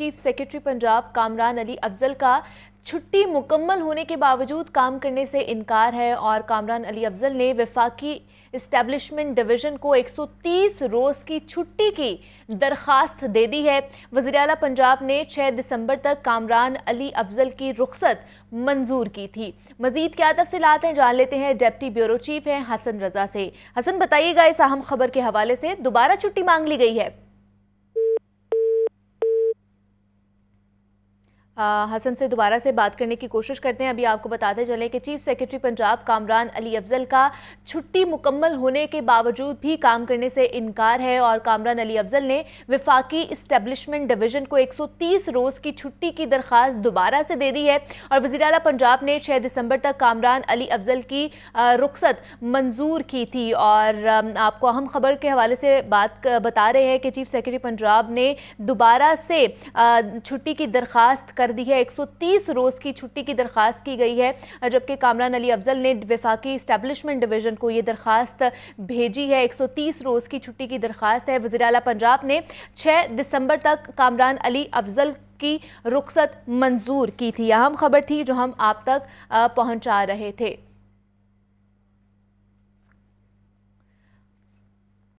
chief secretary Punjab Kamran Ali Afzal का छुट्टी मुकम्मल होने के बावजूद काम करने से इनकार है और कामरान अली अफजल ने वफाकी इस्टेब्लिशमेंट डिवीज़न को 130 रोज़ की छुट्टी की दरख्वास्त दे दी है वजी अला पंजाब ने 6 दिसंबर तक कामरान अली अफजल की रुख्सत मंजूर की थी मज़ीद क्या तफसीत हैं जान लेते हैं डेप्टी ब्यूरो चीफ हैं हसन रजा से हसन बताइएगा इस अहम खबर के हवाले से दोबारा छुट्टी मांग ली गई है हसन से दोबारा से बात करने की कोशिश करते हैं अभी आपको बताते चले कि चीफ सेक्रेटरी पंजाब कामरान अली अफजल का छुट्टी मुकम्मल होने के बावजूद भी काम करने से इनकार है और कामरान अली अफजल ने विफाकी इस्टेब्लिशमेंट डिवीजन को 130 रोज़ की छुट्टी की दरख्वास्त दोबारा से दे दी है और वजी अल पंजाब ने छः दिसंबर तक कामरान अली अफजल की रुख्सत मंजूर की थी और आपको अहम खबर के हवाले से बात बता रहे हैं कि चीफ सेक्रेटरी पंजाब ने दोबारा से छुट्टी की दरख्वास्त कर दी है 130 रोज़ की छुट्टी की दरख्वास्त की गई है जबकि कामरान अली अफजल ने विफाकी इस्टेबलिशमेंट डिवीज़न को यह दरख्वास्त भेजी है 130 रोज़ की छुट्टी की दरख्वास्त है वजी अला पंजाब ने 6 दिसंबर तक कामरान अली अफजल की रुख्सत मंजूर की थी अहम खबर थी जो हम आप तक पहुँचा रहे थे